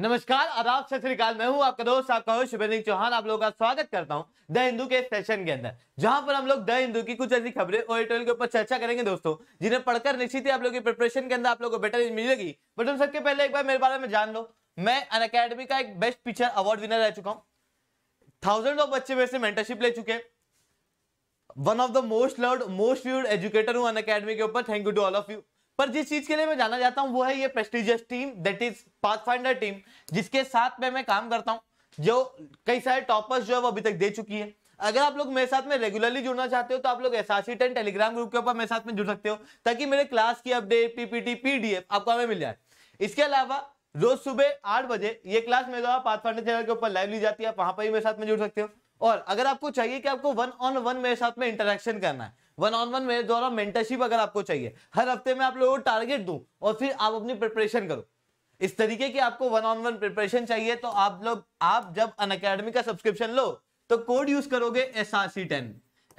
नमस्कार आदाब सत श्रीकाल मैं हूं आपका दोस्त आपका हो शुभेंद्र चौहान आप लोगों का स्वागत करता हूं द हिंदू के सेशन के अंदर जहां पर हम लोग द हिंदू की कुछ ऐसी खबरें और एडिटोरियल के ऊपर चर्चा करेंगे दोस्तों जिन्हें पढ़कर निश्चित ही आप लोगों की प्रिपरेशन के अंदर आप लोगों को बेटर मिलेगी बट तो उन सबके पहले एक बार मेरे बारे में जान लो मैं अन अकेडमी का एक बेस्ट पिक्चर अवार्ड विनर रह चुका हूँ थाउजेंड ऑफ बच्चे मेरे से मेंटरशिप ले चुके हैं one of the most learned most viewed educator हूँ अन के ऊपर thank you to all of you पर जिस चीज के लिए मैं जाना जाता हूँ वो है ये prestigious team that is Pathfinder team जिसके साथ में मैं काम करता हूँ जो कई सारे टॉपर्स जो है वो अभी तक दे चुकी है अगर आप लोग मेरे साथ में रेगुलरली जुड़ना चाहते हो तो आप लोग S R ten Telegram group के ऊपर मेरे साथ में जुड़ सकते हो ताकि मेरे क्लास की अपडेट पीपीटी पीडीएफ आपको हमें मिल जाए इसके अलावा रोज सुबह आठ बजे ये क्लास मेरे द्वारा पाथफाइंडर चैनल के ऊपर लाइव ली जाती है आप वहां पर ही मेरे साथ में जुड़ सकते हो और अगर आपको चाहिए कि आपको वन ऑन वन मेरे साथ में इंटरेक्शन करना है वन ऑन वन मेरे द्वारा मेंटरशिप अगर आपको चाहिए हर हफ्ते में आप लोगों को टारगेट दूं और फिर आप अपनी प्रिपरेशन करो इस तरीके की आपको वन ऑन वन प्रिपरेशन चाहिए तो आप लोग आप जब अन अकेडमी का सब्सक्रिप्शन लो तो कोड यूज करोगे S R C ten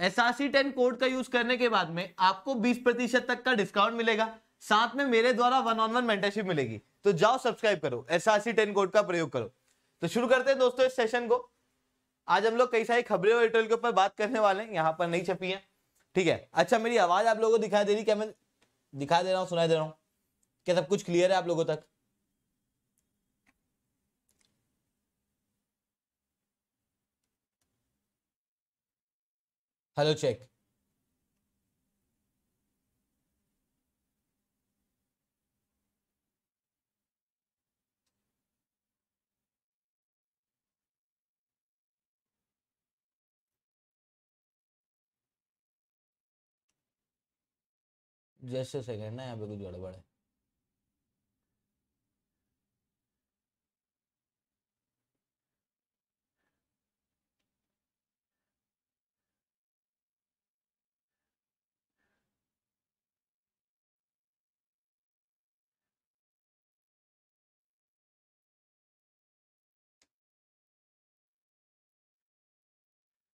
S R C ten code का यूज करने के बाद में आपको बीस प्रतिशत तक का डिस्काउंट मिलेगा साथ में मेरे द्वारा वन ऑन वन मेंटरशिप मिलेगी तो जाओ सब्सक्राइब करो S R C ten code का प्रयोग करो तो शुरू करते हैं दोस्तों इस सेशन को आज हम लोग कई सारी खबरें और एटोल के ऊपर बात करने वाले हैं यहाँ पर नहीं छपी है ठीक है अच्छा मेरी आवाज आप लोगों को दिखाई दे रही क्या मैं दिखा दे रहा हूँ सुनाई दे रहा हूँ क्या सब कुछ क्लियर है आप लोगों तक हेलो चेक जैसे अ सेकेंड ना यहाँ पे कुछ गड़बड़ है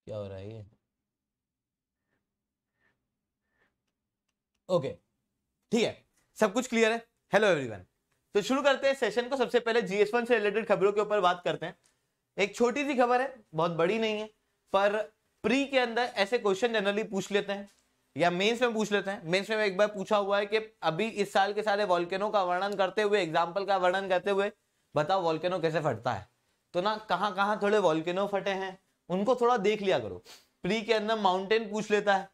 क्या हो रहा है ये ओके ठीक है सब कुछ क्लियर है हेलो एवरीवन तो शुरू करते हैं सेशन को सबसे पहले जीएस वन से रिलेटेड खबरों के ऊपर बात करते हैं एक छोटी सी खबर है बहुत बड़ी नहीं है पर प्री के अंदर ऐसे क्वेश्चन जनरली पूछ लेते हैं या मेंस में पूछ लेते हैं मेंस में एक बार पूछा हुआ है कि अभी इस साल के सारे वॉल्केनो का वर्णन करते हुए एग्जाम्पल का वर्णन करते हुए बताओ वॉल्केनो कैसे फटता है तो ना कहाँ कहाँ थोड़े वॉल्केनो फटे हैं उनको थोड़ा देख लिया करो प्री के अंदर माउंटेन पूछ लेता है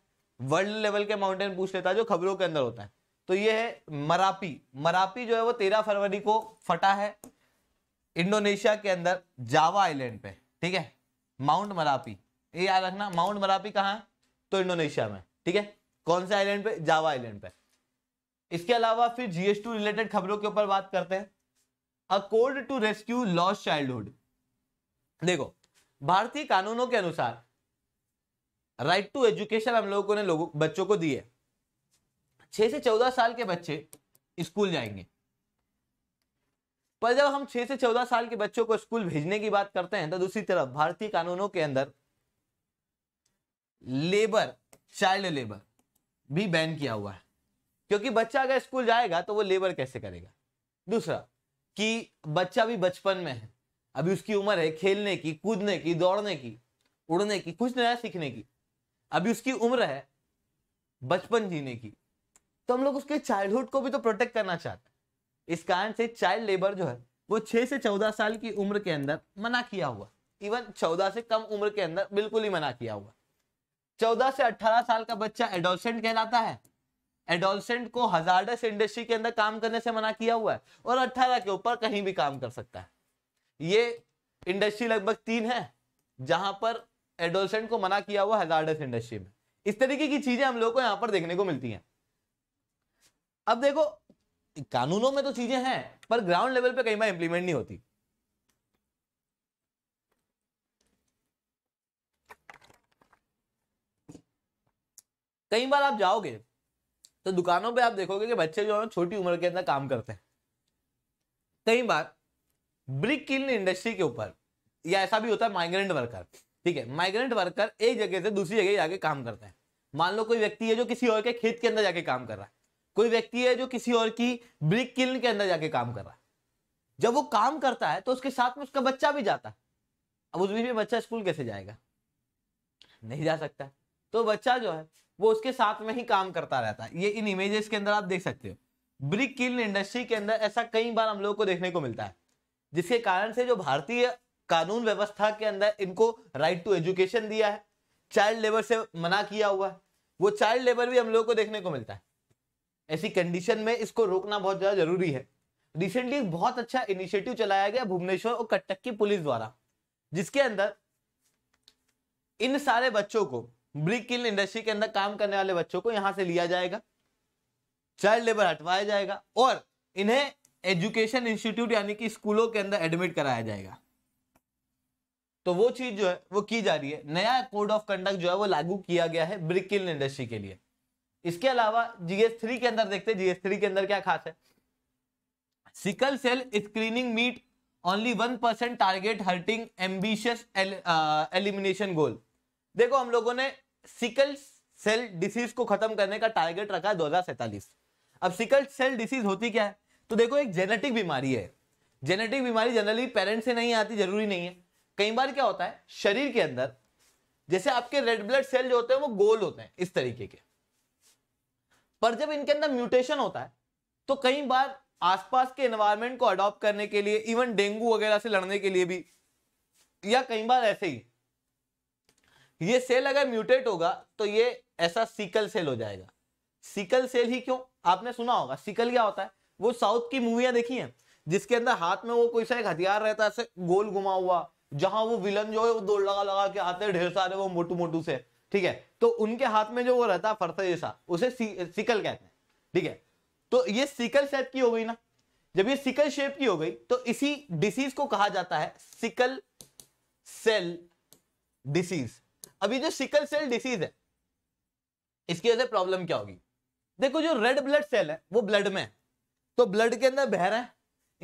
वर्ल्ड लेवल के माउंटेन पूछ लेता है जो खबरों के अंदर होता है तो ये है मरापी मरापी जो है वो तेरह फरवरी को फटा है इंडोनेशिया के अंदर जावा आइलैंड पे ठीक है माउंट मरापी ये याद रखना माउंट मरापी कहाँ है तो इंडोनेशिया में ठीक है कौन से आइलैंड पे जावा आइलैंड पे इसके अलावा फिर जीएसटी रिलेटेड खबरों के ऊपर बात करते हैं a code to rescue lost childhood देखो भारतीय कानूनों के अनुसार राइट टू एजुकेशन हम लोगों ने लोगों बच्चों को दी है छह से चौदह साल के बच्चे स्कूल जाएंगे पर जब हम छह से चौदह साल के बच्चों को स्कूल भेजने की बात करते हैं तो दूसरी तरफ भारतीय कानूनों के अंदर लेबर चाइल्ड लेबर भी बैन किया हुआ है क्योंकि बच्चा अगर स्कूल जाएगा तो वो लेबर कैसे करेगा दूसरा कि बच्चा भी बचपन में है अभी उसकी उम्र है खेलने की कूदने की दौड़ने की उड़ने की कुछ नया सीखने की अभी उसकी उम्र है बचपन जीने की तो हम लोग उसके चाइल्डहुड को भी तो प्रोटेक्ट करना चाहते हैं इस कारण से चाइल्ड लेबर जो है वो छह से चौदह साल की उम्र के अंदर मना किया हुआ इवन चौदह से कम उम्र के अंदर बिल्कुल ही मना किया हुआ चौदह से अट्ठारह साल का बच्चा एडोलसेंट कहलाता है एडोलसेंट को हजार इंडस्ट्री के अंदर काम करने से मना किया हुआ है और अट्ठारह के ऊपर कहीं भी काम कर सकता है ये इंडस्ट्री लगभग तीन है जहां पर एडोलसेंट को मना किया हुआ हजार्डस इंडस्ट्री में इस तरीके की चीजें हम लोग को यहाँ पर देखने को मिलती हैं अब देखो कानूनों में तो चीजें हैं पर ग्राउंड लेवल पे कई बार इंप्लीमेंट नहीं होती कई बार आप जाओगे तो दुकानों पे आप देखोगे कि बच्चे जो है छोटी उम्र के अंदर काम करते हैं कई बार ब्रिक किल इंडस्ट्री के ऊपर या ऐसा भी होता है माइग्रेंट वर्कर ठीक है माइग्रेंट वर्कर एक जगह से दूसरी जगह जाके काम करता है मान लो कोई व्यक्ति है जो किसी और के खेत के अंदर जाके काम कर रहा है कोई व्यक्ति है जो किसी और की ब्रिक किल्न के अंदर जाके काम कर रहा है जब वो काम करता है तो उसके साथ में उसका बच्चा भी जाता है अब उस बीच में बच्चा स्कूल कैसे जाएगा नहीं जा सकता तो बच्चा जो है वो उसके साथ में ही काम करता रहता है ये इन इमेजेस के अंदर आप देख सकते हो ब्रिक किल्न इंडस्ट्री के अंदर ऐसा कई बार हम लोग को देखने को मिलता है जिसके कारण से जो भारतीय कानून व्यवस्था के अंदर इनको राइट टू एजुकेशन दिया है चाइल्ड लेबर से मना किया हुआ है वो चाइल्ड लेबर भी हम लोगों को देखने को मिलता है ऐसी कंडीशन में इसको रोकना बहुत ज्यादा जरूरी है रिसेंटली बहुत अच्छा इनिशिएटिव चलाया गया भुवनेश्वर और कटक की पुलिस द्वारा जिसके अंदर इन सारे बच्चों को ब्रिक किल इंडस्ट्री के अंदर काम करने वाले बच्चों को यहां से लिया जाएगा चाइल्ड लेबर हटवाया जाएगा और इन्हें एजुकेशन इंस्टीट्यूट यानी कि स्कूलों के अंदर एडमिट कराया जाएगा तो वो चीज जो है वो की जा रही है नया कोड ऑफ कंडक्ट जो है वो लागू किया गया है ब्रिकिल इंडस्ट्री के लिए इसके अलावा जीएस थ्री के अंदर देखते हैं जीएस थ्री के अंदर क्या खास है sickle cell screening meet only one percent target hurting ambitious elimination goal देखो हम लोगों ने सिकल सेल डिसीज को खत्म करने का टारगेट रखा है दो अब सिकल सेल डिसीज होती क्या है तो देखो एक जेनेटिक बीमारी है जेनेटिक बीमारी जनरली पेरेंट्स से नहीं आती जरूरी नहीं है कई बार क्या होता है शरीर के अंदर जैसे आपके रेड ब्लड सेल जो होते हैं वो गोल होते हैं इस तरीके के पर जब इनके अंदर म्यूटेशन होता है तो कई बार आसपास के एनवायरमेंट को अडॉप्ट करने के लिए इवन डेंगू वगैरह से लड़ने के लिए भी या कई बार ऐसे ही ये सेल अगर म्यूटेट होगा तो ये ऐसा सिकल सेल हो जाएगा सिकल सेल ही क्यों आपने सुना होगा सिकल क्या होता है वो साउथ की मूवियां देखी हैं जिसके अंदर हाथ में वो कोई सा एक हथियार रहता है गोल घुमा हुआ जहां वो विलन जो है वो दौड़ लगा लगा के आते हैं ढेर सारे वो मोटू मोटू से ठीक है तो उनके हाथ में जो वो रहता है फरसा जैसा उसे सिकल कहते हैं ठीक है तो ये सिकल शेप की हो गई ना जब ये सिकल शेप की हो गई तो इसी डिसीज को कहा जाता है सिकल सेल डिसीज अभी जो सिकल सेल डिसीज है इसकी वजह से प्रॉब्लम क्या होगी देखो जो रेड ब्लड सेल है वो ब्लड में है तो ब्लड के अंदर बह रहा है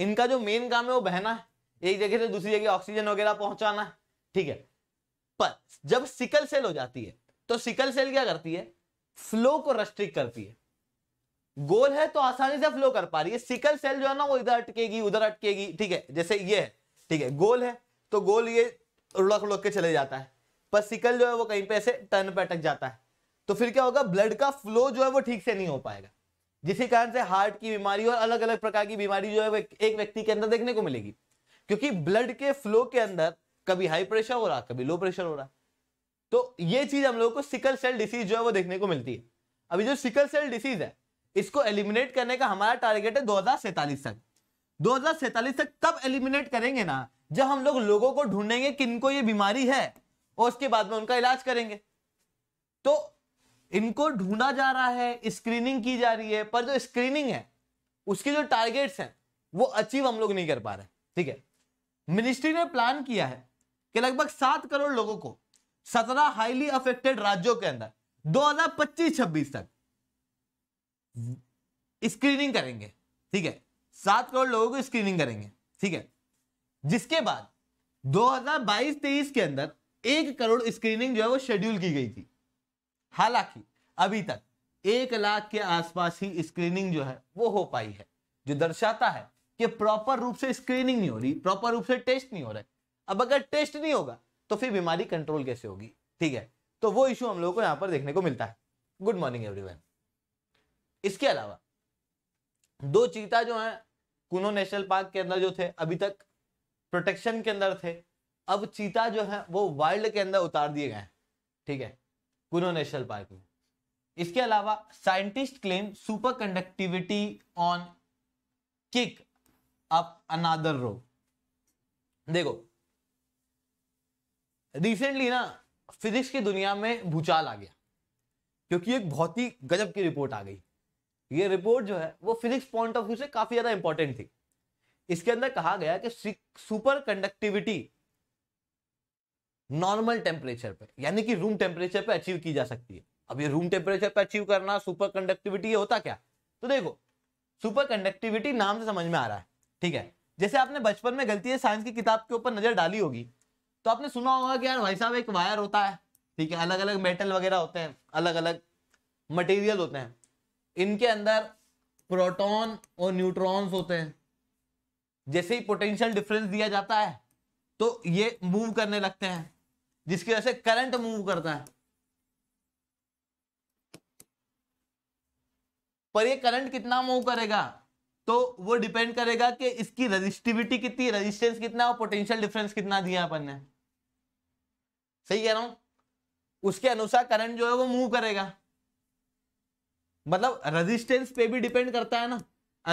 इनका जो मेन काम है वो बहना है एक जगह से दूसरी जगह ऑक्सीजन वगैरह पहुंचाना ठीक है पर जब सिकल सेल हो जाती है तो सिकल सेल क्या करती है फ्लो को रेस्ट्रिक्ट करती है गोल है तो आसानी से फ्लो कर पा रही है सिकल सेल जो है ना वो इधर अटकेगी उधर अटकेगी ठीक है जैसे ये है ठीक है गोल है तो गोल ये लुढ़क लुढ़क के चले जाता है पर सिकल जो है वो कहीं पे ऐसे टर्न पे अटक जाता है तो फिर क्या होगा ब्लड का फ्लो जो है वो ठीक से नहीं हो पाएगा जिसके कारण से हार्ट की बीमारी और अलग अलग प्रकार की बीमारी जो है एक व्यक्ति के अंदर देखने को मिलेगी क्योंकि ब्लड के फ्लो के अंदर कभी हाई प्रेशर हो रहा कभी लो प्रेशर हो रहा तो ये चीज हम लोग को सिकल सेल डिसीज जो है वो देखने को मिलती है अभी जो सिकल सेल डिसीज है इसको एलिमिनेट करने का हमारा टारगेट है दो तक दो तक तब एलिमिनेट करेंगे ना जब हम लोग लोगों को ढूंढेंगे किनको ये बीमारी है और उसके बाद में उनका इलाज करेंगे तो इनको ढूंढा जा रहा है स्क्रीनिंग की जा रही है पर जो स्क्रीनिंग है उसके जो टारगेट्स हैं वो अचीव हम लोग नहीं कर पा रहे ठीक है मिनिस्ट्री ने प्लान किया है कि लगभग सात करोड़ लोगों को सत्रह हाईली अफेक्टेड राज्यों के अंदर 2025-26 तक स्क्रीनिंग करेंगे ठीक है सात करोड़ लोगों को स्क्रीनिंग करेंगे ठीक है जिसके बाद 2022-23 के अंदर एक करोड़ स्क्रीनिंग जो है वो शेड्यूल की गई थी हालांकि अभी तक एक लाख के आसपास ही स्क्रीनिंग जो है वो हो पाई है जो दर्शाता है कि प्रॉपर रूप से स्क्रीनिंग नहीं हो रही प्रॉपर रूप से टेस्ट नहीं हो रहा है अब अगर टेस्ट नहीं होगा तो फिर बीमारी कंट्रोल कैसे होगी ठीक है तो वो इश्यू हम लोगों को यहां पर देखने को मिलता है गुड मॉर्निंग एवरीवन इसके अलावा दो चीता जो है कुनो नेशनल पार्क के अंदर जो थे अभी तक प्रोटेक्शन के अंदर थे अब चीता जो है वो वाइल्ड के अंदर उतार दिए गए हैं ठीक है कुनो नेशनल पार्क में इसके अलावा scientist claim superconductivity on kick up another row देखो रिसेंटली ना फिजिक्स की दुनिया में भूचाल आ गया क्योंकि एक बहुत ही गजब की रिपोर्ट आ गई ये रिपोर्ट जो है वो फिजिक्स पॉइंट ऑफ व्यू से काफी ज्यादा इंपॉर्टेंट थी इसके अंदर कहा गया कि सुपर कंडक्टिविटी नॉर्मल टेम्परेचर पे यानी कि रूम टेम्परेचर पे अचीव की जा सकती है अब ये रूम टेम्परेचर पे अचीव करना सुपर कंडक्टिविटी ये होता क्या तो देखो सुपर कंडक्टिविटी नाम से समझ में आ रहा है ठीक है जैसे आपने बचपन में गलती है साइंस की किताब के ऊपर नजर डाली होगी तो आपने सुना होगा कि यार भाई साहब एक वायर होता है ठीक है अलग अलग मेटल वगैरह होते हैं अलग अलग मटेरियल होते हैं इनके अंदर प्रोटॉन और न्यूट्रॉन्स होते हैं जैसे ही पोटेंशियल डिफरेंस दिया जाता है तो ये मूव करने लगते हैं जिसकी वजह से करंट मूव करता है पर ये करंट कितना मूव करेगा तो वो डिपेंड करेगा कि इसकी रजिस्टिविटी कितनी रजिस्टेंस कितना और पोटेंशियल डिफरेंस कितना दिया अपन ने सही कह रहा हूं उसके अनुसार करंट जो है वो मूव करेगा मतलब रेजिस्टेंस पे भी डिपेंड करता है ना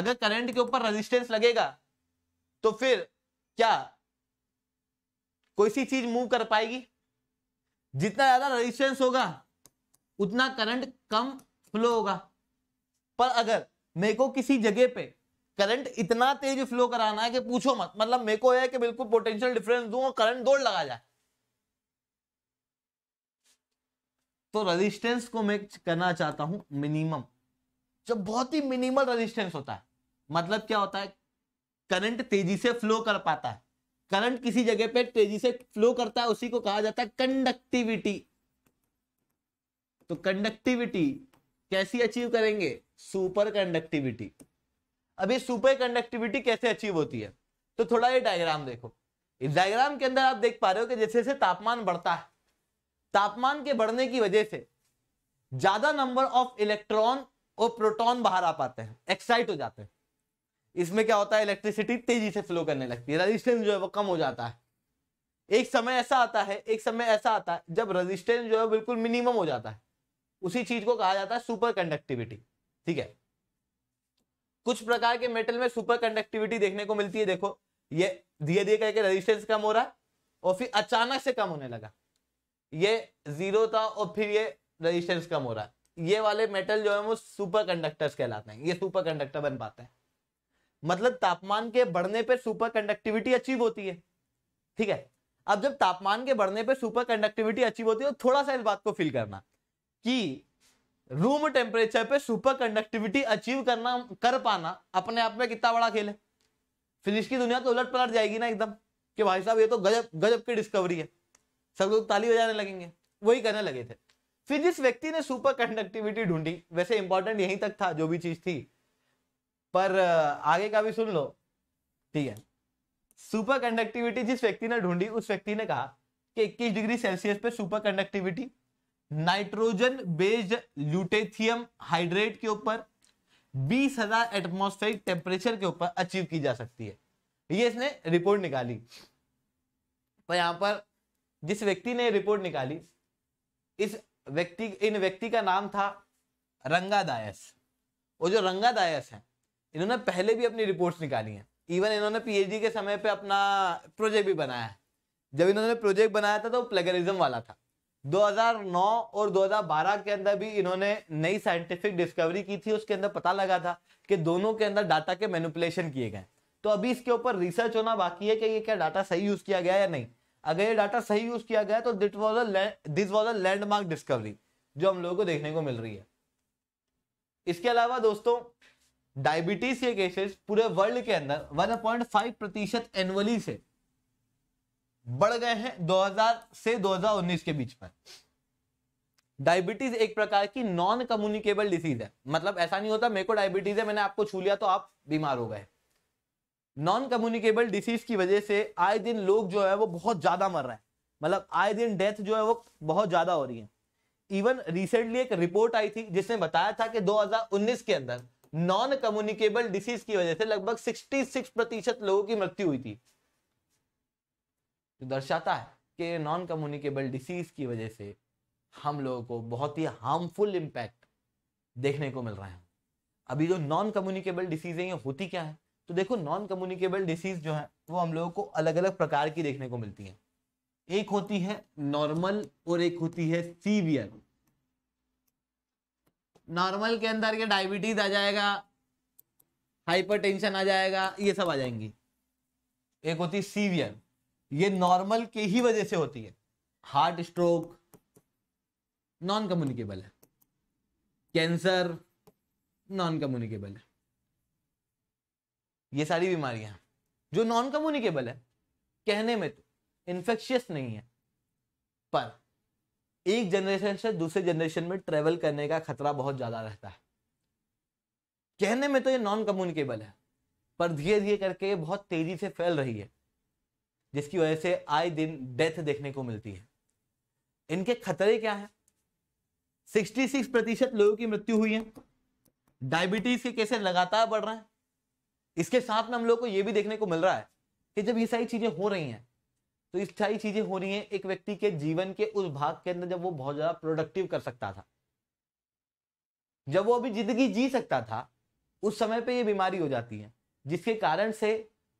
अगर करंट के ऊपर रेजिस्टेंस लगेगा तो फिर क्या कोई सी चीज मूव कर पाएगी जितना ज्यादा रेजिस्टेंस होगा उतना करंट कम फ्लो होगा पर अगर मेरे को किसी जगह पे करंट इतना तेज फ्लो कराना है कि पूछो मत मतलब मेरे को है कि बिल्कुल पोटेंशियल डिफरेंस दू और करंट दौड़ लगा जाए तो रेजिस्टेंस को मैं करना चाहता हूं मिनिमम जब बहुत ही मिनिमल रेजिस्टेंस होता है मतलब क्या होता है करंट तेजी से फ्लो कर पाता है करंट किसी जगह पे तेजी से फ्लो करता है उसी को कहा जाता है कंडक्टिविटी तो कंडक्टिविटी कैसी अचीव करेंगे सुपर कंडक्टिविटी अभी सुपर कंडक्टिविटी कैसे अचीव होती है तो थोड़ा ये डायग्राम देखो इस डायग्राम के अंदर आप देख पा रहे हो कि जैसे जैसे तापमान बढ़ता है तापमान के बढ़ने की वजह से ज्यादा नंबर ऑफ इलेक्ट्रॉन और प्रोटॉन बाहर आ पाते हैं एक्साइट हो जाते हैं इसमें क्या होता है इलेक्ट्रिसिटी तेजी से फ्लो करने लगती है रेजिस्टेंस जो है वो कम हो जाता है एक समय ऐसा आता है एक समय ऐसा आता है जब रेजिस्टेंस जो है बिल्कुल मिनिमम हो जाता है उसी चीज को कहा जाता है सुपर कंडक्टिविटी ठीक है कुछ प्रकार के मेटल में सुपर कंडक्टिविटी देखने को मिलती है देखो ये धीरे धीरे करके रेजिस्टेंस कम हो रहा है और फिर अचानक से कम होने लगा ये जीरो था और फिर ये रेजिस्टेंस कम हो रहा है ये वाले मेटल जो है वो सुपर कंडक्टर्स कहलाते हैं ये सुपर कंडक्टर बन पाते हैं मतलब तापमान के बढ़ने पर सुपर कंडक्टिविटी अचीव होती है ठीक है अब जब तापमान के बढ़ने पर सुपर कंडक्टिविटी अचीव होती है तो थोड़ा सा इस बात को फील करना कि रूम टेम्परेचर पे सुपर कंडक्टिविटी अचीव करना कर पाना अपने आप में कितना बड़ा खेल है फिजिक्स की दुनिया तो उलट पलट जाएगी ना एकदम कि भाई साहब ये तो गजब गजब की डिस्कवरी है सब लोग ताली बजाने लगेंगे वही करने लगे थे फिर जिस व्यक्ति ने सुपर कंडक्टिविटी ढूंढी वैसे इंपॉर्टेंट यहीं तक था जो भी चीज थी पर आगे का भी सुन लो ठीक है सुपर कंडक्टिविटी जिस व्यक्ति ने ढूंढी उस व्यक्ति ने कहा कि 21 डिग्री सेल्सियस पे superconductivity nitrogen based lutetium hydrate के ऊपर 20,000 एटमोस्फेरिक टेम्परेचर के ऊपर अचीव की जा सकती है ये इसने रिपोर्ट निकाली पर तो यहां पर जिस व्यक्ति ने रिपोर्ट निकाली इस व्यक्ति इन व्यक्ति का नाम था रंगा दायस और जो रंगा दायस है इन्होंने पहले भी अपनी रिपोर्ट्स निकाली हैं इवन इन्होंने पीएचडी के समय पे अपना प्रोजेक्ट भी बनाया है जब इन्होंने प्रोजेक्ट बनाया था तो प्लेगरिज्म वाला था 2009 और 2012 के अंदर भी इन्होंने नई साइंटिफिक डिस्कवरी की थी उसके अंदर पता लगा था कि दोनों के अंदर डाटा के मैनिपुलेशन किए गए तो अभी इसके ऊपर रिसर्च होना बाकी है कि ये क्या डाटा सही यूज किया गया या नहीं अगर ये डाटा सही यूज किया गया तो that was this was a landmark discovery जो हम लोगों को देखने को मिल रही है इसके अलावा दोस्तों डायबिटीज के केसेस पूरे वर्ल्ड के अंदर 1.5 प्रतिशत एनुअली से बढ़ गए हैं 2000 से 2019 के बीच में डायबिटीज एक प्रकार की नॉन कम्युनिकेबल डिसीज है मतलब ऐसा नहीं होता मेरे को डायबिटीज है मैंने आपको छू लिया तो आप बीमार हो गए नॉन कम्युनिकेबल डिसीज की वजह से आए दिन लोग जो है वो बहुत ज्यादा मर रहे हैं मतलब आए दिन डेथ जो है वो बहुत ज्यादा हो रही है इवन रिसेंटली एक रिपोर्ट आई थी जिसने बताया था कि 2019 के अंदर नॉन कम्युनिकेबल डिसीज की वजह से लगभग 66 प्रतिशत लोगों की मृत्यु हुई थी जो दर्शाता है कि नॉन कम्युनिकेबल डिसीज की वजह से हम लोगों को बहुत ही हार्मफुल इम्पैक्ट देखने को मिल रहा है अभी जो नॉन कम्युनिकेबल डिसीज है ये होती क्या है तो देखो नॉन कम्युनिकेबल डिसीज जो है वो हम लोगों को अलग अलग प्रकार की देखने को मिलती है एक होती है नॉर्मल और एक होती है सीवियर नॉर्मल के अंदर ये डायबिटीज आ जाएगा हाइपरटेंशन आ जाएगा ये सब आ जाएंगी एक होती है सीवियर ये नॉर्मल के ही वजह से होती है हार्ट स्ट्रोक नॉन कम्युनिकेबल है कैंसर नॉन कम्युनिकेबल है ये सारी बीमारियां जो नॉन कम्युनिकेबल है कहने में तो इन्फेक्शियस नहीं है पर एक जनरेशन से दूसरे जनरेशन में ट्रेवल करने का खतरा बहुत ज्यादा रहता है कहने में तो ये नॉन कम्युनिकेबल है पर धीरे धीरे करके ये बहुत तेजी से फैल रही है जिसकी वजह से आए दिन डेथ देखने को मिलती है इनके खतरे क्या है 66 प्रतिशत लोगों की मृत्यु हुई है डायबिटीज के केसेस लगातार बढ़ रहे हैं इसके साथ में हम लोग को यह भी देखने को मिल रहा है कि जब ये सारी चीजें हो रही हैं तो इस सारी चीजें हो रही हैं एक व्यक्ति के जीवन के उस भाग के अंदर जब वो बहुत ज्यादा प्रोडक्टिव कर सकता था जब वो अभी जिंदगी जी सकता था उस समय पे ये बीमारी हो जाती है जिसके कारण से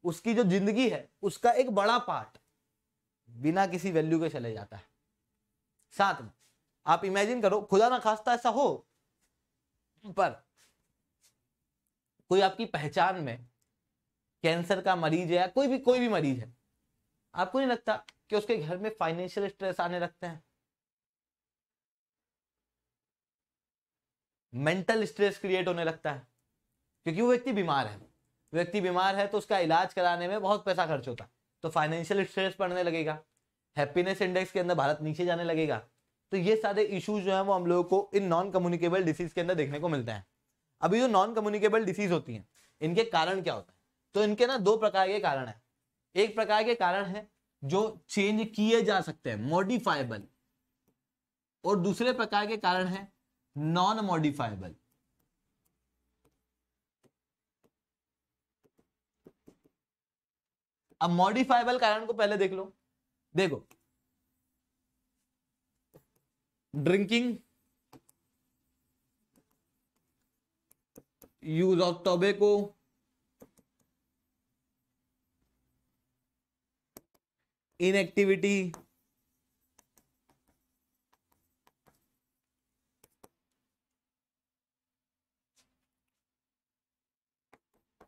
उसकी जो जिंदगी है उसका एक बड़ा पार्ट बिना किसी वैल्यू के चले जाता है साथ में आप इमेजिन करो खुदा ना खास्ता ऐसा हो पर कोई आपकी पहचान में कैंसर का मरीज है या कोई भी कोई भी मरीज है आपको नहीं लगता कि उसके घर में फाइनेंशियल स्ट्रेस आने लगते हैं मेंटल स्ट्रेस क्रिएट होने लगता है क्योंकि वो व्यक्ति बीमार है व्यक्ति बीमार है तो उसका इलाज कराने में बहुत पैसा खर्च होता है तो फाइनेंशियल स्ट्रेस पड़ने लगेगा हैप्पीनेस इंडेक्स के अंदर भारत नीचे जाने लगेगा तो ये सारे इशूज जो है वो हम लोगों को इन नॉन कम्युनिकेबल डिसीज के अंदर देखने को मिलते हैं अभी जो नॉन कम्युनिकेबल डिसीज होती है इनके कारण क्या होता है तो इनके ना दो प्रकार के कारण है एक प्रकार के कारण है जो चेंज किए जा सकते हैं मॉडिफाइबल और दूसरे प्रकार के कारण है नॉन मॉडिफाइबल अब मॉडिफाइबल कारण को पहले देख लो देखो drinking use of tobacco inactivity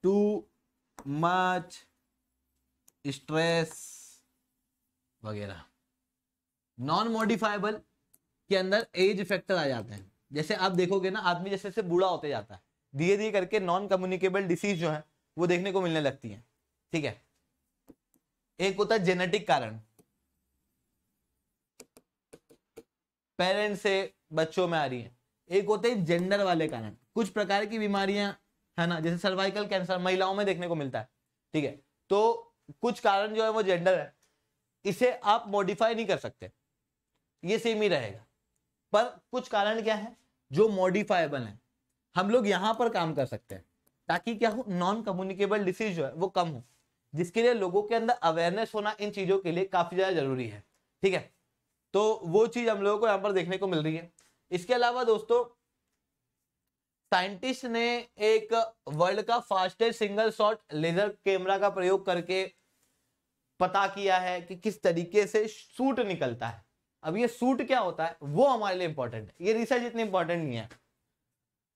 too much stress वगैरह नॉन मॉडिफाइबल के अंदर एज फैक्टर आ जाते हैं जैसे आप देखोगे ना आदमी जैसे जैसे बूढ़ा होते जाता है धीरे धीरे करके नॉन कम्युनिकेबल डिसीज जो है वो देखने को मिलने लगती है ठीक है एक होता है जेनेटिक कारण पेरेंट्स से बच्चों में आ रही है एक होते हैं जेंडर वाले कारण कुछ प्रकार की बीमारियां है ना जैसे सर्वाइकल कैंसर महिलाओं में देखने को मिलता है ठीक है तो कुछ कारण जो है वो जेंडर है इसे आप मॉडिफाई नहीं कर सकते ये सेम ही रहेगा पर कुछ कारण क्या है जो मॉडिफाइबल है हम लोग यहाँ पर काम कर सकते हैं ताकि क्या हो नॉन कम्युनिकेबल डिसीज जो है वो कम हो जिसके लिए लोगों के अंदर अवेयरनेस होना इन चीजों के लिए काफी ज्यादा जरूरी है ठीक है तो वो चीज हम लोगों को यहाँ पर देखने को मिल रही है इसके अलावा दोस्तों साइंटिस्ट ने एक वर्ल्ड का fastest single shot laser camera का प्रयोग करके पता किया है कि किस तरीके से सूट निकलता है अब ये सूट क्या होता है वो हमारे लिए इंपॉर्टेंट है ये रिसर्च इतनी इंपॉर्टेंट नहीं है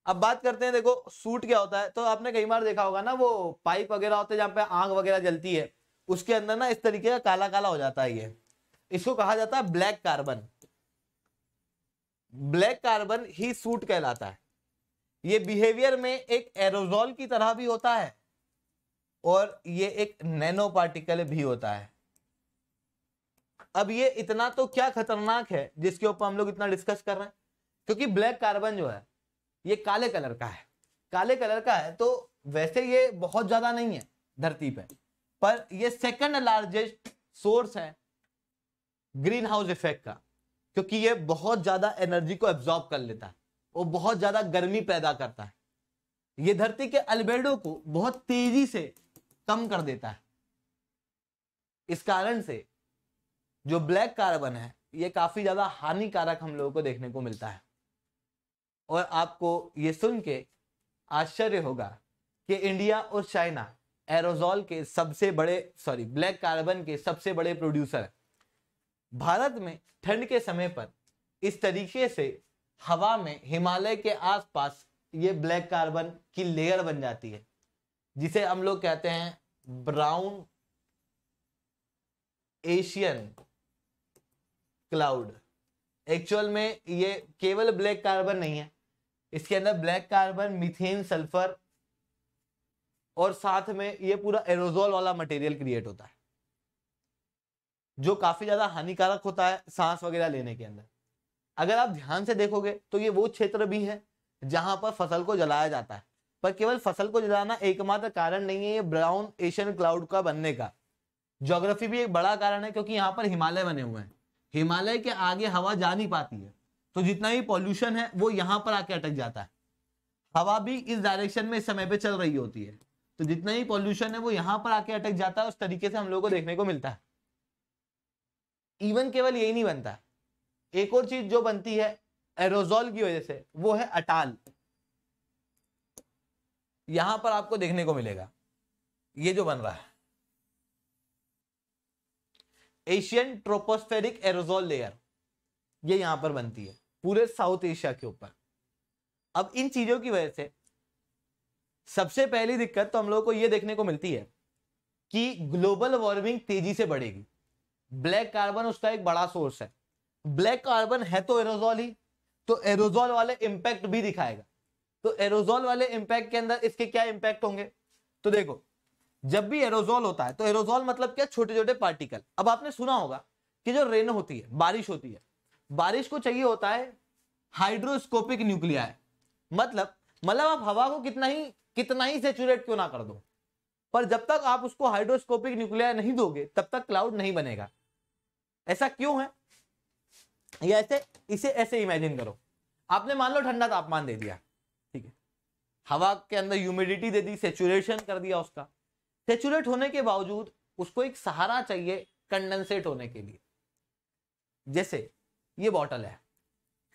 अब बात करते हैं देखो सूट क्या होता है तो आपने कई बार देखा होगा ना वो पाइप वगैरह होते हैं जहाँ पे आग वगैरह जलती है उसके अंदर ना इस तरीके का काला काला हो जाता है ये इसको कहा जाता है ब्लैक कार्बन ब्लैक कार्बन ही सूट कहलाता है ये बिहेवियर में एक एरोजोल की तरह भी होता है और ये एक नैनो पार्टिकल भी होता है अब ये इतना तो क्या खतरनाक है जिसके ऊपर हम लोग इतना डिस्कस कर रहे हैं क्योंकि ब्लैक कार्बन जो है ये काले कलर का है काले कलर का है तो वैसे ये बहुत ज्यादा नहीं है धरती पे पर ये सेकंड लार्जेस्ट सोर्स है ग्रीन हाउस इफेक्ट का क्योंकि ये बहुत ज्यादा एनर्जी को एब्जॉर्ब कर लेता है वो बहुत ज्यादा गर्मी पैदा करता है ये धरती के अल्बेडो को बहुत तेजी से कम कर देता है इस कारण से जो ब्लैक कार्बन है ये काफी ज्यादा हानिकारक हम लोगों को देखने को मिलता है और आपको ये सुन के आश्चर्य होगा कि इंडिया और चाइना एरोजॉल के सबसे बड़े सॉरी ब्लैक कार्बन के सबसे बड़े प्रोड्यूसर है भारत में ठंड के समय पर इस तरीके से हवा में हिमालय के आसपास ये ब्लैक कार्बन की लेयर बन जाती है जिसे हम लोग कहते हैं ब्राउन एशियन क्लाउड एक्चुअल में ये केवल ब्लैक कार्बन नहीं है इसके अंदर ब्लैक कार्बन मिथेन सल्फर और साथ में ये पूरा एरोजोल वाला मटेरियल क्रिएट होता है जो काफी ज्यादा हानिकारक होता है सांस वगैरह लेने के अंदर अगर आप ध्यान से देखोगे तो ये वो क्षेत्र भी है जहां पर फसल को जलाया जाता है पर केवल फसल को जलाना एकमात्र कारण नहीं है ये ब्राउन एशियन क्लाउड का बनने का ज्योग्राफी भी एक बड़ा कारण है क्योंकि यहाँ पर हिमालय बने हुए हैं हिमालय के आगे हवा जा नहीं पाती है तो जितना भी पॉल्यूशन है वो यहाँ पर आके अटक जाता है हवा भी इस डायरेक्शन में इस समय पर चल रही होती है तो जितना ही पॉल्यूशन है वो यहाँ पर आके अटक जाता है उस तरीके से हम लोग को देखने को मिलता है इवन केवल यही नहीं बनता एक और चीज जो बनती है एरोजोल की वजह से वो है अटाल यहां पर आपको देखने को मिलेगा ये जो बन रहा है एशियन ट्रोपोस्फेरिक एरोजोल लेयर ये यहां पर बनती है पूरे साउथ एशिया के ऊपर अब इन चीजों की वजह से सबसे पहली दिक्कत तो हम लोगों को यह देखने को मिलती है कि ग्लोबल वार्मिंग तेजी से बढ़ेगी ब्लैक कार्बन उसका एक बड़ा सोर्स है ब्लैक कार्बन है तो एरोजोल ही तो एरोजोल वाले इंपैक्ट भी दिखाएगा तो एरोजोल वाले इंपैक्ट के अंदर इसके क्या इंपैक्ट होंगे तो देखो जब भी एरोजोल होता है तो एरोजोल मतलब क्या छोटे छोटे पार्टिकल अब आपने सुना होगा कि जो रेन होती है बारिश होती है बारिश को चाहिए होता है हाइड्रोस्कोपिक न्यूक्लिया मतलब मतलब आप हवा को कितना ही कितना ही सेचुरेट क्यों ना कर दो पर जब तक आप उसको हाइड्रोस्कोपिक न्यूक्लिया नहीं दोगे तब तक क्लाउड नहीं बनेगा ऐसा क्यों है या ऐसे इसे ऐसे इमेजिन करो आपने मान लो ठंडा तापमान दे दिया ठीक है हवा के अंदर ह्यूमिडिटी दे दी सेचुरेशन कर दिया उसका सेचुरेट होने के बावजूद उसको एक सहारा चाहिए कंडेंसेट होने के लिए जैसे ये बॉटल है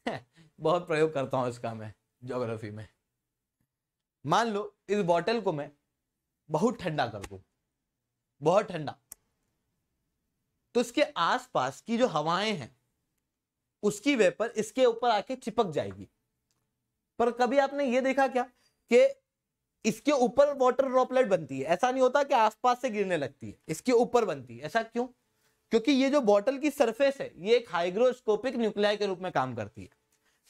बहुत प्रयोग करता हूँ इसका मैं जोग्राफी में मान लो इस बॉटल को मैं बहुत ठंडा कर दू बहुत ठंडा तो इसके आसपास की जो हवाएं हैं उसकी वेपर इसके ऊपर आके चिपक जाएगी पर कभी आपने ये देखा क्या कि इसके ऊपर वाटर ड्रॉपलेट बनती है ऐसा नहीं होता कि आसपास से गिरने लगती है इसके ऊपर बनती है ऐसा क्यों क्योंकि ये जो बॉटल की सरफेस है ये एक हाइग्रोस्कोपिक न्यूक्लियाई के रूप में काम करती है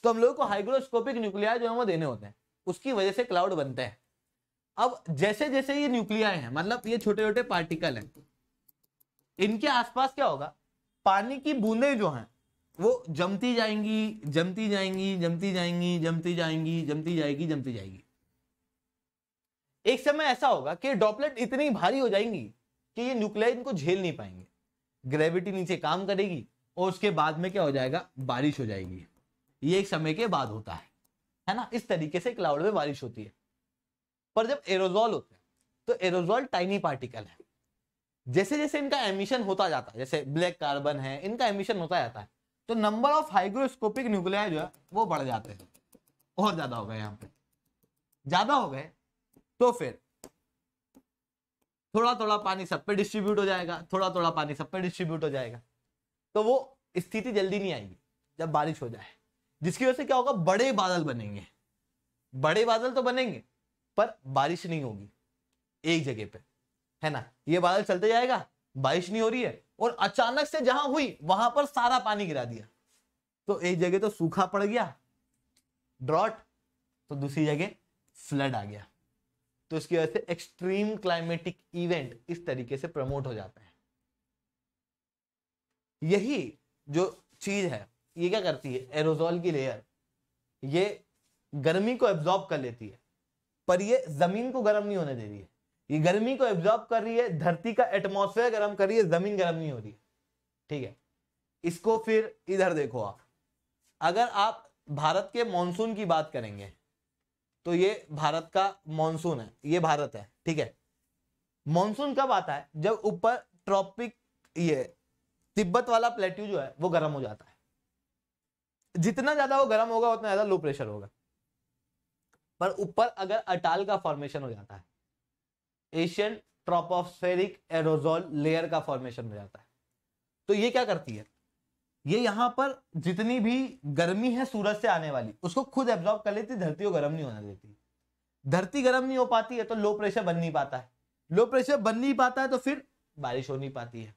तो हम लोगों को हाइग्रोस्कोपिक न्यूक्लिया जो है वो देने होते हैं उसकी वजह से क्लाउड बनते हैं अब जैसे जैसे ये न्यूक्लिया है मतलब ये छोटे छोटे पार्टिकल हैं इनके आसपास क्या होगा पानी की बूंदे जो हैं वो जमती जाएंगी जमती जाएंगी जमती जाएंगी जमती जाएंगी जमती जाएगी जमती जाएगी एक समय ऐसा होगा कि डॉपलेट इतनी भारी हो जाएंगी कि ये न्यूक्लियर इनको झेल नहीं पाएंगे ग्रेविटी नीचे काम करेगी और उसके बाद में क्या हो जाएगा बारिश हो जाएगी ये एक समय के बाद होता है है ना इस तरीके से क्लाउड में बारिश होती है पर जब एरोजॉल होता है तो एरोजॉल टाइनी पार्टिकल है जैसे जैसे इनका एमिशन होता जाता है जैसे ब्लैक कार्बन है इनका एमिशन होता जाता है तो नंबर ऑफ हाइग्रोस्कोपिक न्यूक्लिया जो है वो बढ़ जाते हैं और ज्यादा हो गए यहाँ पे ज्यादा हो गए तो फिर थोड़ा थोड़ा पानी सब पे डिस्ट्रीब्यूट हो जाएगा थोड़ा थोड़ा पानी सब पे डिस्ट्रीब्यूट हो जाएगा तो वो स्थिति जल्दी नहीं आएगी जब बारिश हो जाए जिसकी वजह से क्या होगा बड़े बादल बनेंगे बड़े बादल तो बनेंगे पर बारिश नहीं होगी एक जगह पे है ना ये बादल चलते जाएगा बारिश नहीं हो रही है और अचानक से जहां हुई वहां पर सारा पानी गिरा दिया तो एक जगह तो सूखा पड़ गया ड्रॉट तो दूसरी जगह फ्लड आ गया तो इसकी वजह से एक्सट्रीम क्लाइमेटिक इवेंट इस तरीके से प्रमोट हो जाते हैं यही जो चीज है ये क्या करती है एरोजोल की लेयर ये गर्मी को एब्जॉर्ब कर लेती है पर ये जमीन को गर्म नहीं होने दे रही है ये गर्मी को एब्जॉर्ब कर रही है धरती का एटमोसफेयर गर्म कर रही है जमीन गर्म नहीं हो रही है ठीक है इसको फिर इधर देखो आप अगर आप भारत के मानसून की बात करेंगे तो ये भारत का मानसून है ये भारत है ठीक है मानसून कब आता है जब ऊपर ट्रॉपिक ये तिब्बत वाला प्लेट्यू जो है वो गर्म हो जाता है जितना ज्यादा वो गर्म होगा उतना ज्यादा लो प्रेशर होगा पर ऊपर अगर अटाल का फॉर्मेशन हो जाता है एशियन ट्रोपोस्फेरिक एरोजोल लेयर का फॉर्मेशन हो जाता है तो ये क्या करती है ये यहां पर जितनी भी गर्मी है सूरज से आने वाली उसको खुद एब्जॉर्ब कर लेती धरती को गर्म नहीं होने देती धरती गर्म नहीं हो पाती है तो लो प्रेशर बन नहीं पाता है लो प्रेशर बन नहीं पाता है तो फिर बारिश हो नहीं पाती है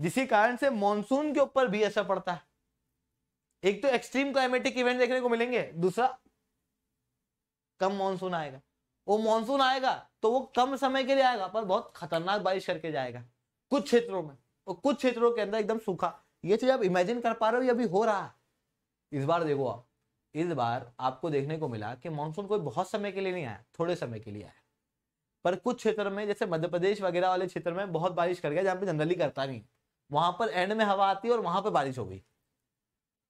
जिसी कारण से मॉनसून के ऊपर भी असर पड़ता है एक तो एक्सट्रीम क्लाइमेटिक इवेंट देखने को मिलेंगे दूसरा कम मॉनसून आएगा वो मॉनसून आएगा तो वो कम समय के लिए आएगा पर बहुत खतरनाक बारिश करके जाएगा कुछ क्षेत्रों में और कुछ क्षेत्रों के अंदर एकदम सूखा ये चीज आप इमेजिन कर पा रहे हो ये अभी हो रहा है इस बार देखो आप इस बार आपको देखने को मिला कि मानसून कोई बहुत समय के लिए नहीं आया थोड़े समय के लिए आया पर कुछ क्षेत्र में जैसे मध्य प्रदेश वगैरह वाले क्षेत्र में बहुत बारिश कर गया जहाँ पे जनरली करता नहीं वहां पर एंड में हवा आती है और वहां पर बारिश हो गई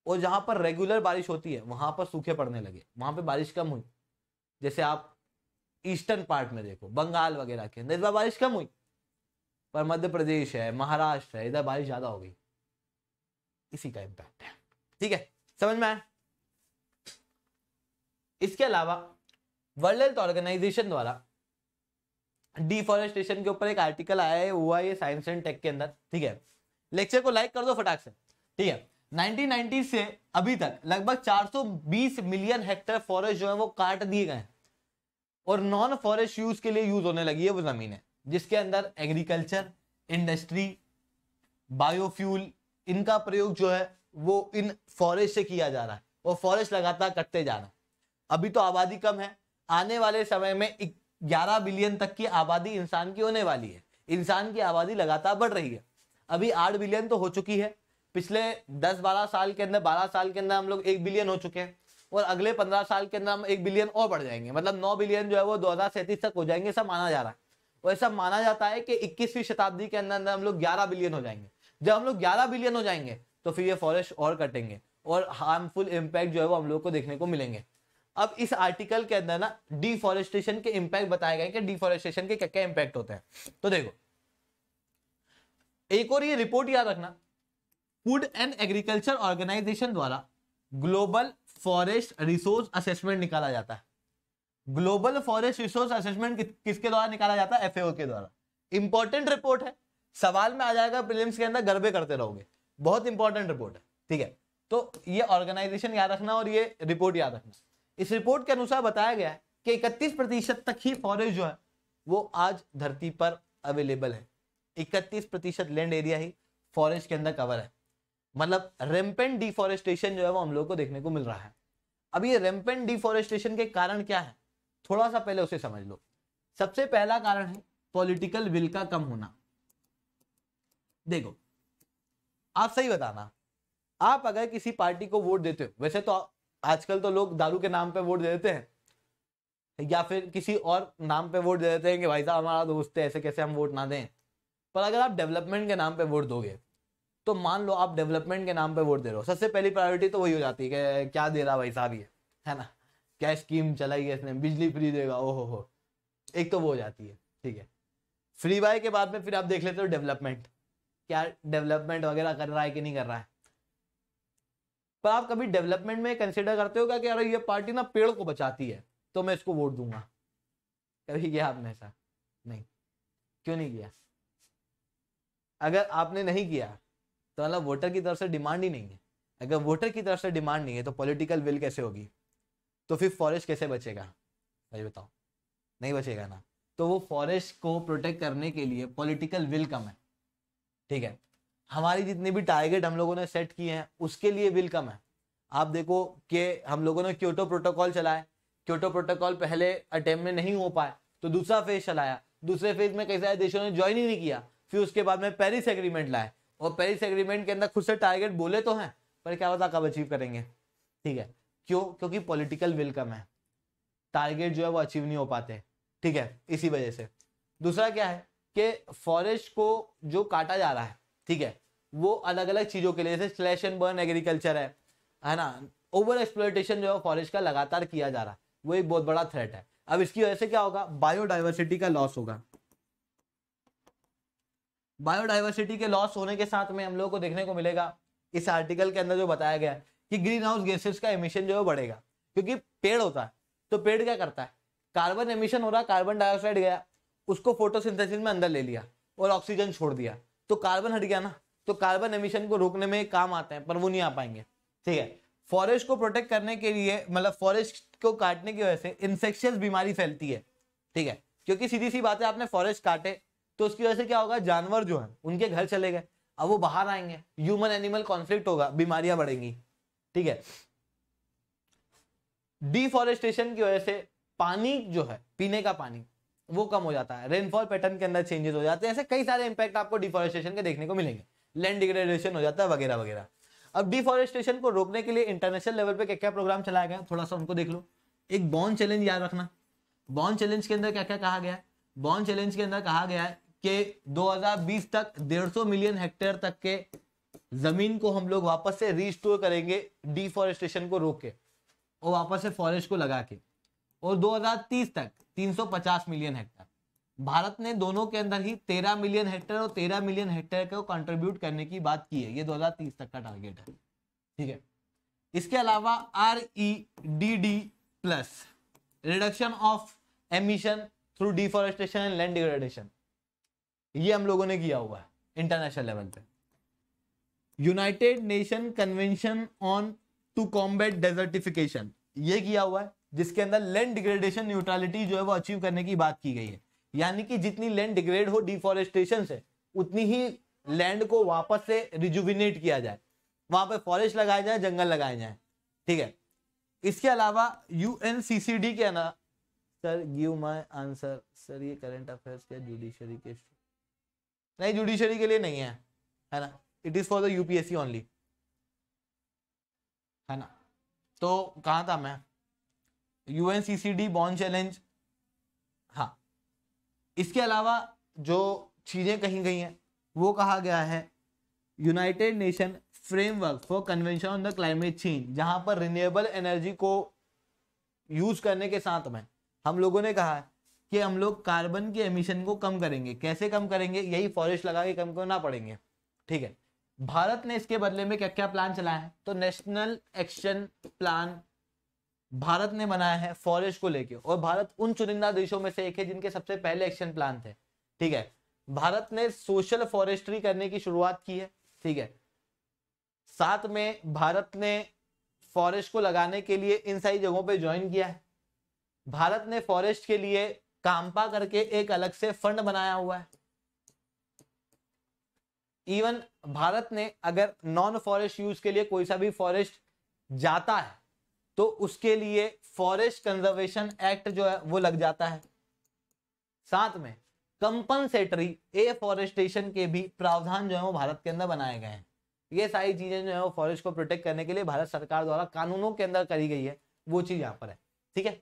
और जहां पर रेगुलर बारिश होती है वहां पर सूखे पड़ने लगे वहां पर बारिश कम हुई जैसे आप ईस्टर्न पार्ट में देखो बंगाल वगैरह के अंदर इस बार बारिश कम हुई पर मध्य प्रदेश है महाराष्ट्र है इधर बारिश ज्यादा हो गई इसी का इम्पैक्ट है ठीक है समझ में आया इसके अलावा वर्ल्ड हेल्थ ऑर्गेनाइजेशन द्वारा डिफॉरेस्टेशन के ऊपर एक आर्टिकल आया है हुआ है साइंस एंड टेक के अंदर ठीक है लेक्चर को लाइक कर दो फटाक से ठीक है 1990 से अभी तक लगभग 420 मिलियन हेक्टेयर फॉरेस्ट जो है वो काट दिए गए हैं और नॉन फॉरेस्ट यूज के लिए यूज होने लगी है वो जमीन है जिसके अंदर एग्रीकल्चर इंडस्ट्री बायोफ्यूल इनका प्रयोग जो है वो इन फॉरेस्ट से किया जा रहा है और फॉरेस्ट लगातार कटते जा रहा है अभी तो आबादी कम है आने वाले समय में ग्यारह बिलियन तक की आबादी इंसान की होने वाली है इंसान की आबादी लगातार बढ़ रही है अभी आठ बिलियन तो हो चुकी है पिछले दस बारह साल के अंदर बारह साल के अंदर हम लोग एक बिलियन हो चुके हैं और अगले पंद्रह साल के अंदर हम एक बिलियन और बढ़ जाएंगे मतलब नौ बिलियन जो है वो दो तक हो जाएंगे ऐसा माना जा रहा है और ऐसा माना जाता है कि इक्कीसवीं शताब्दी के अंदर अंदर हम लोग ग्यारह बिलियन हो जाएंगे जब हम लोग ग्यारह बिलियन हो जाएंगे तो फिर ये फॉरेस्ट और कटेंगे और हार्मफुल इम्पैक्ट जो है वो हम लोग को देखने को मिलेंगे अब इस आर्टिकल के अंदर ना डिफॉरेस्टेशन के इम्पैक्ट बताए गए कि डिफॉरेस्टेशन के क्या क्या इम्पैक्ट होते हैं तो देखो एक और ये रिपोर्ट याद रखना फूड एंड एग्रीकल्चर ऑर्गेनाइजेशन द्वारा ग्लोबल फॉरेस्ट रिसोर्स असेसमेंट निकाला जाता है ग्लोबल फॉरेस्ट रिसोर्स असेसमेंट किसके द्वारा निकाला जाता है एफएओ के द्वारा इंपॉर्टेंट रिपोर्ट है सवाल में आ जाएगा प्रीलिम्स के अंदर गर्वे करते रहोगे बहुत इंपॉर्टेंट रिपोर्ट है ठीक है तो ये ऑर्गेनाइजेशन याद रखना और ये रिपोर्ट याद रखना इस रिपोर्ट के अनुसार बताया गया है कि इकतीस प्रतिशत तक ही फॉरेस्ट जो है वो आज धरती पर अवेलेबल है इकतीस प्रतिशत लैंड एरिया ही फॉरेस्ट के अंदर कवर है मतलब रेमपेंट डिफोरेस्टेशन जो है वो हम लोग को देखने को मिल रहा है अब ये रेमपेंट डिफोरेस्टेशन के कारण क्या है थोड़ा सा पहले उसे समझ लो सबसे पहला कारण है पॉलिटिकल विल का कम होना देखो आप सही बताना आप अगर किसी पार्टी को वोट देते हो वैसे तो आजकल तो लोग दारू के नाम पे वोट दे देते हैं या फिर किसी और नाम पे वोट दे देते हैं कि भाई साहब हमारा दोस्त है ऐसे कैसे हम वोट ना दें पर अगर आप डेवलपमेंट के नाम पे वोट दोगे तो मान लो आप डेवलपमेंट के नाम पे वोट दे रहे हो सबसे पहली प्रायोरिटी तो वही हो जाती है कि क्या दे रहा भाई साहब ये है ना क्या स्कीम चलाई है इसने बिजली फ्री देगा ओहो हो एक तो वो हो जाती है ठीक है फ्री बाय के बाद में फिर आप देख लेते हो डेवलपमेंट क्या डेवलपमेंट वगैरह कर रहा है कि नहीं कर रहा है पर आप कभी डेवलपमेंट में कंसिडर करते हो क्या कि अरे ये पार्टी ना पेड़ को बचाती है तो मैं इसको वोट दूंगा कभी किया आपने ऐसा नहीं क्यों नहीं किया अगर आपने नहीं किया तो मतलब वोटर की तरफ से डिमांड ही नहीं है अगर वोटर की तरफ से डिमांड नहीं है तो पॉलिटिकल विल कैसे होगी तो फिर फॉरेस्ट कैसे बचेगा भाई बताओ नहीं बचेगा ना तो वो फॉरेस्ट को प्रोटेक्ट करने के लिए पॉलिटिकल विल कम है ठीक है हमारी जितने भी टारगेट हम लोगों ने सेट किए हैं उसके लिए विल कम है आप देखो कि हम लोगों ने क्योटो प्रोटोकॉल चलाया क्योटो प्रोटोकॉल पहले अटेम्प्ट में नहीं हो पाया तो दूसरा फेज चलाया दूसरे फेज में कई सारे देशों ने ज्वाइन ही नहीं किया फिर उसके बाद में पेरिस एग्रीमेंट लाया और पेरिस एग्रीमेंट के अंदर खुद से टारगेट बोले तो हैं पर क्या पता कब अचीव करेंगे ठीक है क्यों क्योंकि पॉलिटिकल विल कम है टारगेट जो है वो अचीव नहीं हो पाते ठीक है इसी वजह से दूसरा क्या है कि फॉरेस्ट को जो काटा जा रहा है ठीक है वो अलग अलग चीज़ों के लिए जैसे स्लैश एंड बर्न एग्रीकल्चर है है ना ओवर एक्सप्लोटेशन जो है फॉरेस्ट का लगातार किया जा रहा है वो एक बहुत बड़ा थ्रेट है अब इसकी वजह से क्या होगा बायोडाइवर्सिटी का लॉस होगा बायोडाइवर्सिटी के लॉस होने के साथ में हम लोग को देखने को मिलेगा इस आर्टिकल के अंदर जो बताया गया है कि ग्रीन हाउस गैसेस का एमिशन जो है बढ़ेगा क्योंकि पेड़ होता है तो पेड़ क्या करता है कार्बन एमिशन हो रहा कार्बन डाइऑक्साइड गया उसको फोटोसिंथेसिस में अंदर ले लिया और ऑक्सीजन छोड़ दिया तो कार्बन हट गया ना तो कार्बन एमिशन को रोकने में काम आते हैं पर वो नहीं आ पाएंगे ठीक है फॉरेस्ट को प्रोटेक्ट करने के लिए मतलब फॉरेस्ट को काटने की वजह से इंफेक्शियस बीमारी फैलती है ठीक है क्योंकि सीधी सी बात है आपने फॉरेस्ट काटे तो उसकी वजह से क्या होगा जानवर जो है उनके घर चले गए अब वो बाहर आएंगे ह्यूमन एनिमल कॉन्फ्लिक्ट होगा बीमारियां बढ़ेंगी ठीक है डिफॉरेस्टेशन की वजह से पानी जो है पीने का पानी वो कम हो जाता है रेनफॉल पैटर्न के अंदर चेंजेस हो जाते हैं ऐसे कई सारे इंपैक्ट आपको डिफॉरेस्टेशन के देखने को मिलेंगे लैंड डिग्रेडेशन हो जाता है वगैरह वगैरह अब डिफॉरेस्टेशन को रोकने के लिए इंटरनेशनल लेवल पे क्या क्या प्रोग्राम चलाया गया थोड़ा सा उनको देख लो एक बॉन्ड चैलेंज याद रखना बॉन्ड चैलेंज के अंदर क्या क्या कहा गया है बॉन्ड चैलेंज के अंदर कहा गया है कि 2020 तक 150 मिलियन हेक्टेयर तक के जमीन को हम लोग वापस से रिस्टोर करेंगे डिफॉरेस्टेशन को रोक के और वापस से फॉरेस्ट को लगा के और 2030 तक 350 मिलियन हेक्टेयर भारत ने दोनों के अंदर ही 13 मिलियन हेक्टेयर और 13 मिलियन हेक्टेयर को कंट्रीब्यूट करने की बात की है ये 2030 तक का टारगेट है ठीक है इसके अलावा R E D D plus reduction of emission through deforestation and land degradation ये हम लोगों ने किया हुआ है इंटरनेशनल लेवल पे united nation convention on to combat desertification ये किया हुआ है जिसके अंदर लैंड डिग्रेडेशन न्यूट्रलिटी जो है वो अचीव करने की बात की गई है यानी कि जितनी लैंड डिग्रेड हो डिफॉरेस्टेशन से उतनी ही लैंड को वापस से रिजुविनेट किया जाए वहां पे फॉरेस्ट लगाए जाए जंगल लगाए जाए ठीक है इसके अलावा U N C C D के ना sir give my answer sir ये करेंट अफेयर्स क्या जुडिशरी के नहीं जुडिशरी के लिए नहीं है है ना it is for the UPSC only है ना तो कहाँ था मैं यूएनसीसीडी बॉन्ड चैलेंज हाँ इसके अलावा जो चीज़ें कही गई हैं वो कहा गया है united nation framework for convention on the climate change जहां पर रिन्यूएबल एनर्जी को यूज करने के साथ में हम लोगों ने कहा है कि हम लोग कार्बन के एमिशन को कम करेंगे कैसे कम करेंगे यही फॉरेस्ट लगा के कम करना पड़ेंगे ठीक है भारत ने इसके बदले में क्या क्या प्लान चलाया है तो नेशनल एक्शन प्लान भारत ने बनाया है फॉरेस्ट को लेके और भारत उन चुनिंदा देशों में से एक है जिनके सबसे पहले एक्शन प्लान थे ठीक है भारत ने सोशल फॉरेस्ट्री करने की शुरुआत की है ठीक है साथ में भारत ने फॉरेस्ट को लगाने के लिए इन सारी जगहों पे ज्वाइन किया है भारत ने फॉरेस्ट के लिए कांपा करके एक अलग से फंड बनाया हुआ है इवन भारत ने अगर नॉन फॉरेस्ट यूज के लिए कोई सा भी फॉरेस्ट जाता है तो उसके लिए फॉरेस्ट कंजर्वेशन एक्ट जो है वो लग जाता है साथ में कंपनसेटरी एफॉरेस्टेशन के भी प्रावधान जो है वो भारत के अंदर बनाए गए हैं ये सारी चीजें जो है वो फॉरेस्ट को प्रोटेक्ट करने के लिए भारत सरकार द्वारा कानूनों के अंदर करी गई है वो चीज यहाँ पर है ठीक है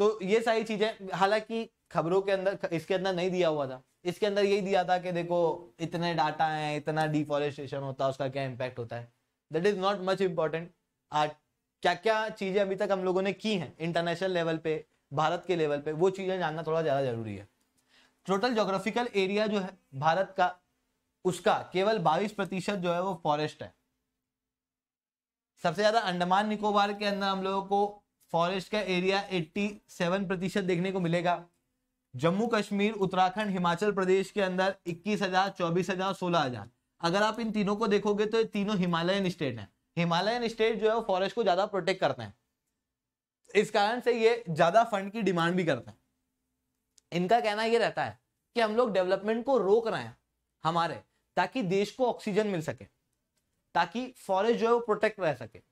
तो ये सारी चीजें हालांकि खबरों के अंदर इसके अंदर नहीं दिया हुआ था इसके अंदर यही दिया था कि देखो इतने डाटा है इतना डिफॉरेस्टेशन होता है उसका क्या इम्पैक्ट होता है that is not much important आज क्या क्या चीजें अभी तक हम लोगों ने की हैं इंटरनेशनल लेवल पे भारत के लेवल पे वो चीजें जानना थोड़ा ज्यादा जरूरी है टोटल जोग्राफिकल एरिया जो है भारत का उसका केवल बाईस प्रतिशत जो है वो फॉरेस्ट है सबसे ज्यादा अंडमान निकोबार के अंदर हम लोगों को फॉरेस्ट का एरिया 87 प्रतिशत देखने को मिलेगा जम्मू कश्मीर उत्तराखंड हिमाचल प्रदेश के अंदर इक्कीस हजार चौबीस हजार सोलह हजार अगर आप इन तीनों को देखोगे तो ये तीनों हिमालयन स्टेट हैं हिमालयन स्टेट जो है वो फॉरेस्ट को ज्यादा प्रोटेक्ट करते हैं इस कारण से ये ज्यादा फंड की डिमांड भी करते हैं इनका कहना यह रहता है कि हम लोग डेवलपमेंट को रोक रहे हैं हमारे ताकि देश को ऑक्सीजन मिल सके ताकि फॉरेस्ट जो है वो प्रोटेक्ट रह सके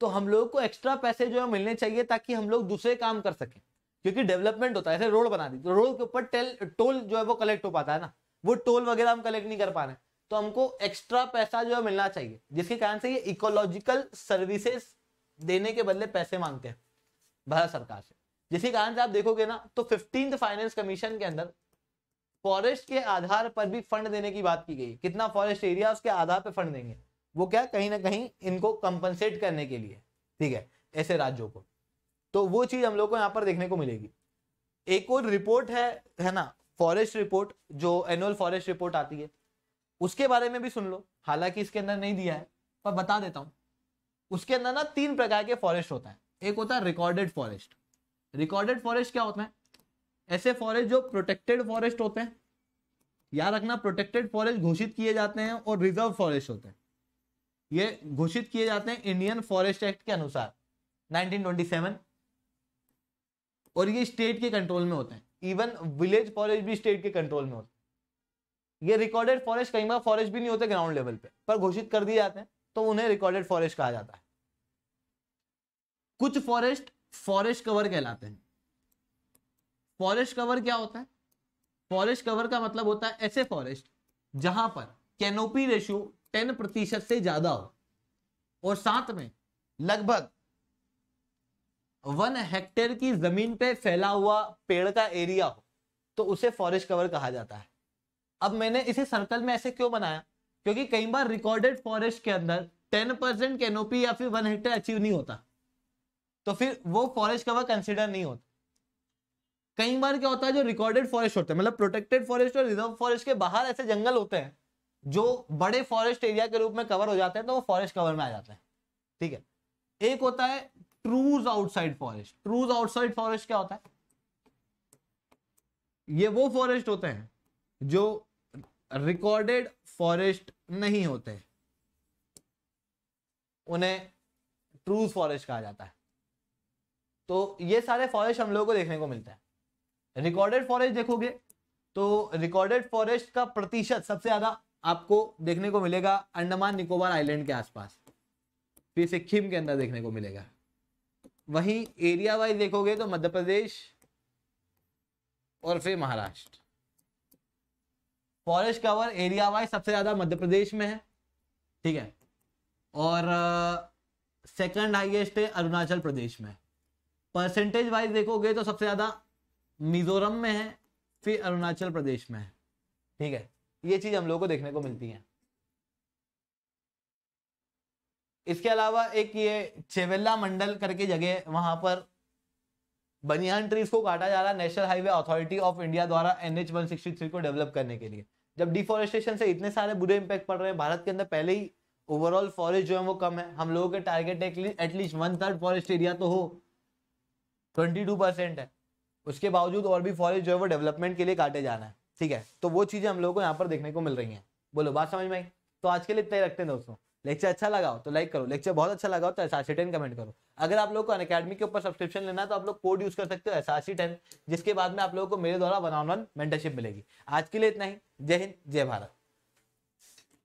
तो हम लोग को एक्स्ट्रा पैसे जो है मिलने चाहिए ताकि हम लोग दूसरे काम कर सकें क्योंकि डेवलपमेंट होता है ऐसे रोड बना दी तो रोड के ऊपर टेल टोल जो है वो कलेक्ट हो पाता है ना वो टोल वगैरह हम कलेक्ट नहीं कर पा रहे तो हमको एक्स्ट्रा पैसा जो है मिलना चाहिए जिसके कारण से ये इकोलॉजिकल सर्विसेस देने के बदले पैसे मांगते हैं भारत सरकार से जिसके कारण से आप देखोगे ना तो फिफ्टींथ फाइनेंस कमीशन के अंदर फॉरेस्ट के आधार पर भी फंड देने की बात की गई कितना फॉरेस्ट एरिया उसके आधार पर फंड देंगे वो क्या कहीं ना कहीं इनको कंपनसेट करने के लिए ठीक है ऐसे राज्यों को तो वो चीज़ हम लोग को यहाँ पर देखने को मिलेगी एक और रिपोर्ट है है ना फॉरेस्ट रिपोर्ट जो एनुअल फॉरेस्ट रिपोर्ट आती है उसके बारे में भी सुन लो हालांकि इसके अंदर नहीं दिया है पर बता देता हूँ उसके अंदर ना तीन प्रकार के फॉरेस्ट होता है एक होता है रिकॉर्डेड फॉरेस्ट रिकॉर्डेड फॉरेस्ट क्या होता है ऐसे फॉरेस्ट जो प्रोटेक्टेड फॉरेस्ट होते हैं याद रखना प्रोटेक्टेड फॉरेस्ट घोषित किए जाते हैं और रिजर्व फॉरेस्ट होते हैं ये घोषित किए जाते हैं इंडियन फॉरेस्ट एक्ट के अनुसार 1927 और ये स्टेट के कंट्रोल में होते हैं इवन विलेज फॉरेस्ट भी स्टेट के कंट्रोल में होते हैं ये रिकॉर्डेड फॉरेस्ट कई बार फॉरेस्ट भी नहीं होते ग्राउंड लेवल पे पर घोषित कर दिए जाते हैं तो उन्हें रिकॉर्डेड फॉरेस्ट कहा जाता है कुछ फॉरेस्ट फॉरेस्ट कवर कहलाते हैं फॉरेस्ट कवर क्या होता है फॉरेस्ट कवर का मतलब होता है ऐसे फॉरेस्ट जहां पर कैनोपी रेशियो टेन प्रतिशत से ज्यादा हो और साथ में लगभग वन हेक्टेयर की जमीन पे फैला हुआ पेड़ का एरिया हो तो उसे फॉरेस्ट कवर कहा जाता है अब मैंने इसे सर्कल में ऐसे क्यों बनाया क्योंकि कई बार रिकॉर्डेड फॉरेस्ट के अंदर टेन परसेंट कैनोपी या फिर वन हेक्टेयर अचीव नहीं होता तो फिर वो फॉरेस्ट कवर कंसिडर नहीं होता कई बार क्या होता है जो रिकॉर्डेड फॉरेस्ट होते हैं मतलब प्रोटेक्टेड फॉरेस्ट और रिजर्व फॉरेस्ट के बाहर ऐसे जंगल होते हैं जो बड़े फॉरेस्ट एरिया के रूप में कवर हो जाते हैं तो वो फॉरेस्ट कवर में आ जाते हैं ठीक है एक होता है trees outside forest trees outside forest क्या होता है ये वो फॉरेस्ट होते हैं जो रिकॉर्डेड फॉरेस्ट नहीं होते उन्हें ट्रूज फॉरेस्ट कहा जाता है तो ये सारे फॉरेस्ट हम लोगों को देखने को मिलता है रिकॉर्डेड फॉरेस्ट देखोगे तो रिकॉर्डेड फॉरेस्ट का प्रतिशत सबसे ज्यादा आपको देखने को मिलेगा अंडमान निकोबार आइलैंड के आसपास फिर सिक्किम के अंदर देखने को मिलेगा वहीं एरिया वाइज देखोगे तो मध्य प्रदेश और फिर Maharashtra forest cover area wise सबसे ज्यादा मध्य प्रदेश में है ठीक है और सेकंड हाईएस्ट है अरुणाचल प्रदेश में परसेंटेज वाइज देखोगे तो सबसे ज्यादा मिजोरम में है फिर अरुणाचल प्रदेश में है ठीक है ये चीज हम लोगों को देखने को मिलती है इसके अलावा एक ये चेवेल्ला मंडल करके जगह वहां पर बनियान ट्रीज को काटा जा रहा है national highway authority of India द्वारा एनएच वन को डेवलप करने के लिए जब डिफॉरेस्टेशन से इतने सारे बुरे इंपैक्ट पड़ रहे हैं भारत के अंदर पहले ही ओवरऑल फॉरेस्ट जो है वो कम है हम लोगों के target at least one third forest area तो हो ट्वेंटी टू परसेंट है उसके बावजूद और भी फॉरेस्ट जो है वो डेवलपमेंट के लिए काटे जाना है ठीक है तो वो चीज़ें हम लोगों को यहाँ पर देखने को मिल रही हैं बोलो बात समझ में आई तो आज के लिए इतना ही रखते हैं दोस्तों लेक्चर अच्छा लगा हो तो लाइक करो लेक्चर बहुत अच्छा लगा हो तो एस आर टेन कमेंट करो अगर आप लोग को अकेडमी के ऊपर सब्सक्रिप्शन लेना है तो आप लोग कोड यूज कर सकते हो एसआरसी टेन जिसके बाद में आप लोगों को मेरे द्वारा वन ऑन वन मेंटरशिप मिलेगी आज के लिए इतना ही जय हिंद जय भारत